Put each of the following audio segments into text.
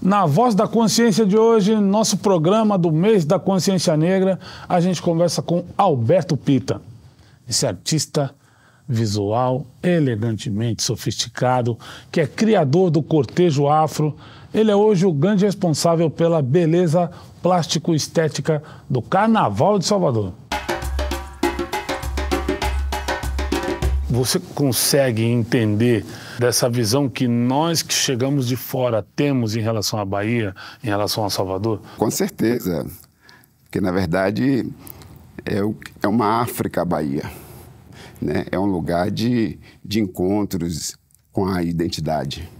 Na Voz da Consciência de hoje, nosso programa do mês da Consciência Negra, a gente conversa com Alberto Pita, esse artista visual elegantemente sofisticado, que é criador do cortejo afro. Ele é hoje o grande responsável pela beleza plástico-estética do Carnaval de Salvador. Você consegue entender dessa visão que nós que chegamos de fora temos em relação à Bahia, em relação a Salvador? Com certeza. Porque, na verdade, é, é uma África a Bahia. Né? É um lugar de, de encontros com a identidade.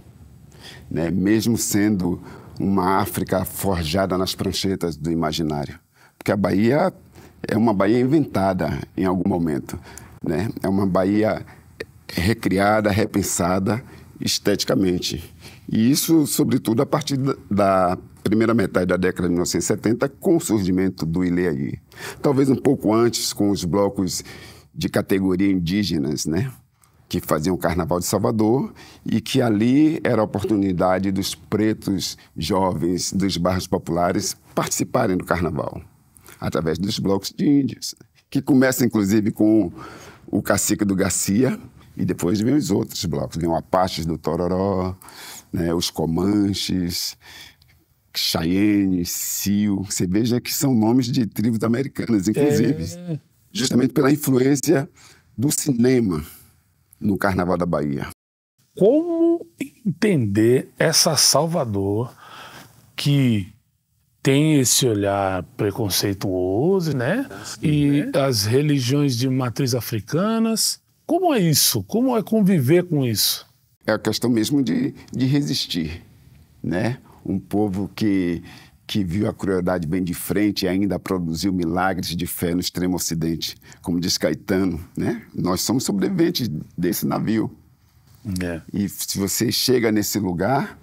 Né? Mesmo sendo uma África forjada nas pranchetas do imaginário. Porque a Bahia é uma Bahia inventada em algum momento. Né? É uma Bahia recriada, repensada esteticamente. E isso, sobretudo, a partir da primeira metade da década de 1970, com o surgimento do Ilê aí. Talvez um pouco antes, com os blocos de categoria indígenas, né? que faziam o Carnaval de Salvador e que ali era a oportunidade dos pretos jovens dos bairros populares participarem do Carnaval, através dos blocos de índios que começa inclusive com o Cacique do Garcia, e depois vem os outros blocos, vem o Apaches do Tororó, né, os Comanches, Cheyenne, Sioux. Você veja que são nomes de tribos americanas, inclusive, é... justamente pela influência do cinema no Carnaval da Bahia. Como entender essa Salvador que tem esse olhar preconceituoso, né? Sim, e né? as religiões de matriz africanas. Como é isso? Como é conviver com isso? É a questão mesmo de, de resistir, né? Um povo que, que viu a crueldade bem de frente e ainda produziu milagres de fé no extremo ocidente. Como diz Caetano, né? Nós somos sobreviventes desse navio. É. E se você chega nesse lugar,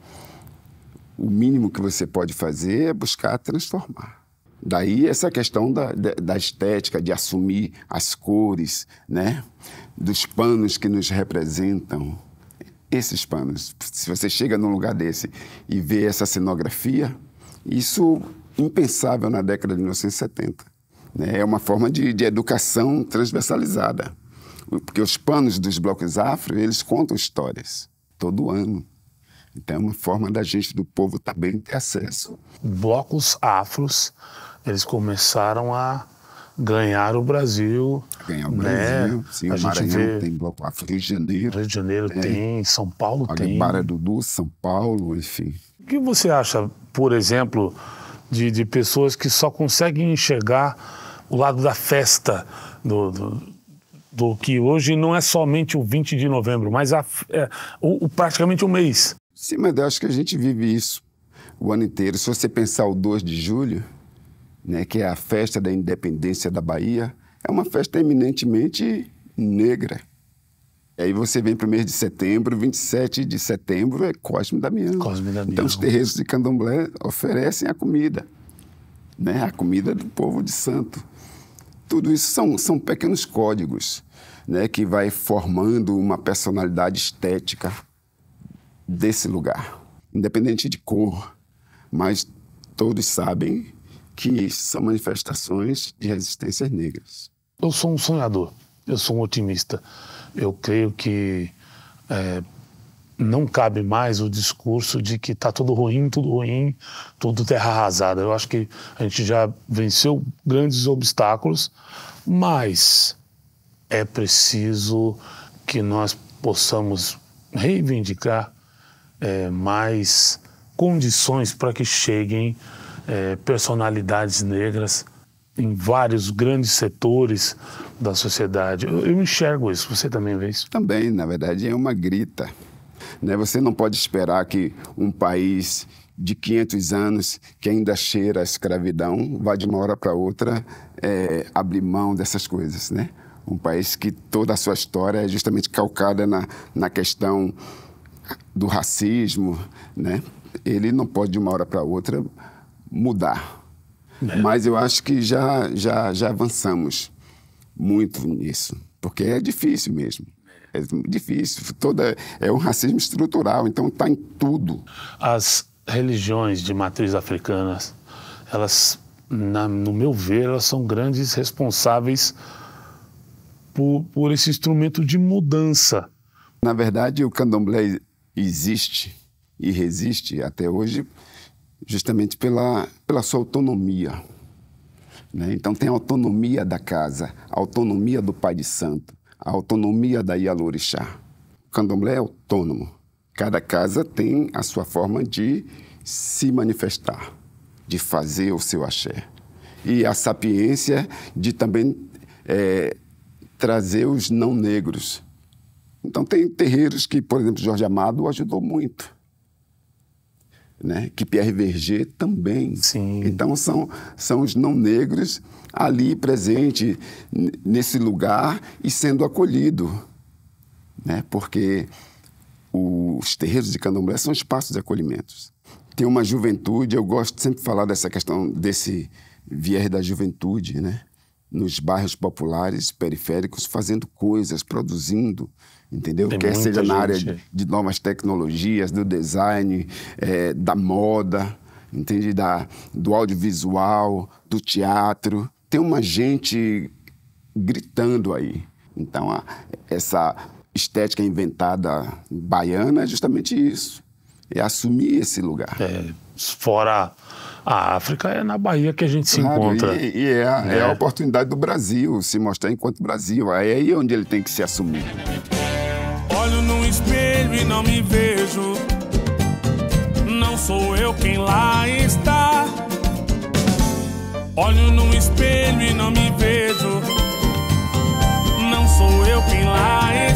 o mínimo que você pode fazer é buscar transformar. Daí essa questão da, da, estética, de assumir as cores, né? dos panos que nos representam. Esses panos. Se você chega num lugar desse e vê essa cenografia, isso impensável na década de 1970. Né? É uma forma de, de educação transversalizada. Porque os panos dos blocos afro, eles contam histórias todo ano. Então, é uma forma da gente, do povo, também tá ter acesso. Blocos afros, eles começaram a ganhar o Brasil. Ganhar o né? Brasil, sim. A o Maranhão vê... tem bloco afro, Rio de Janeiro. Rio de Janeiro tem, tem São Paulo tem. Para Dudu, São Paulo, enfim. O que você acha, por exemplo, de, de pessoas que só conseguem enxergar o lado da festa do, do do que hoje não é somente o 20 de novembro, mas a, é, o, o, praticamente um mês. Sim, mas eu acho que a gente vive isso o ano inteiro. Se você pensar o 2 de julho, né, que é a festa da independência da Bahia, é uma festa eminentemente negra. E aí você vem para o mês de setembro, 27 de setembro é Cosme Damião. Cosme Damião. Então os terreiros de candomblé oferecem a comida, né? a comida do povo de santo. Tudo isso são, são pequenos códigos né? que vai formando uma personalidade estética desse lugar, independente de cor, mas todos sabem que são manifestações de resistências negras. Eu sou um sonhador, eu sou um otimista. Eu creio que é, não cabe mais o discurso de que está tudo ruim, tudo ruim, tudo terra arrasada. Eu acho que a gente já venceu grandes obstáculos, mas é preciso que nós possamos reivindicar é, mais condições para que cheguem é, personalidades negras em vários grandes setores da sociedade. Eu, eu enxergo isso. Você também vê isso? Também, na verdade, é uma grita. Né? Você não pode esperar que um país de 500 anos que ainda cheira a escravidão vá de uma hora para outra é, abrir mão dessas coisas, né? Um país que toda a sua história é justamente calcada na, na questão do racismo, né? ele não pode de uma hora para outra mudar. Né? Mas eu acho que já, já, já avançamos muito nisso, porque é difícil mesmo. É difícil, toda é um racismo estrutural, então está em tudo. As religiões de matriz africana, elas, na, no meu ver, elas são grandes responsáveis por, por esse instrumento de mudança. Na verdade, o candomblé existe e resiste até hoje justamente pela, pela sua autonomia. Né? Então, tem a autonomia da casa, a autonomia do Pai de Santo, a autonomia da Yalorixá. O candomblé é autônomo. Cada casa tem a sua forma de se manifestar, de fazer o seu axé. E a sapiência de também é, trazer os não negros então, tem terreiros que, por exemplo, Jorge Amado ajudou muito. Né? Que Pierre Verger também. Sim. Então, são, são os não negros ali presente nesse lugar e sendo acolhido. Né? Porque os terreiros de candomblé são espaços de acolhimentos. Tem uma juventude, eu gosto sempre de falar dessa questão, desse viés da juventude, né? nos bairros populares, periféricos, fazendo coisas, produzindo, entendeu? Tem Quer seja gente. na área é. de novas tecnologias, do design, é, da moda, entende? Da, do audiovisual, do teatro. Tem uma gente gritando aí. Então, a, essa estética inventada baiana é justamente isso. É assumir esse lugar. É, fora a África é na Bahia que a gente se claro, encontra. E, e é, né? é, a oportunidade do Brasil se mostrar enquanto Brasil. É aí onde ele tem que se assumir. Olho no espelho e não me vejo. Não sou eu quem lá está. Olho no espelho e não me vejo. Não sou eu quem lá está.